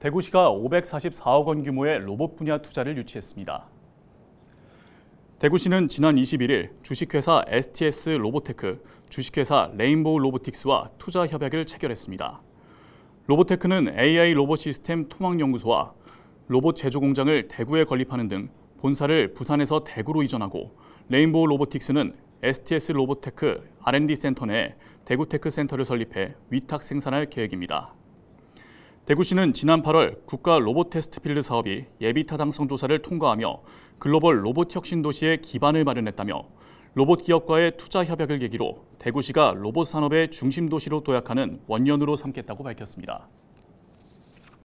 대구시가 544억 원 규모의 로봇 분야 투자를 유치했습니다. 대구시는 지난 21일 주식회사 STS 로보테크, 주식회사 레인보우 로보틱스와 투자 협약을 체결했습니다. 로보테크는 AI 로봇 시스템 통합연구소와 로봇 제조 공장을 대구에 건립하는 등 본사를 부산에서 대구로 이전하고 레인보우 로보틱스는 STS 로보테크 R&D 센터 내 대구테크 센터를 설립해 위탁 생산할 계획입니다. 대구시는 지난 8월 국가 로봇 테스트필드 사업이 예비 타당성 조사를 통과하며 글로벌 로봇 혁신 도시의 기반을 마련했다며 로봇 기업과의 투자 협약을 계기로 대구시가 로봇 산업의 중심 도시로 도약하는 원년으로 삼겠다고 밝혔습니다.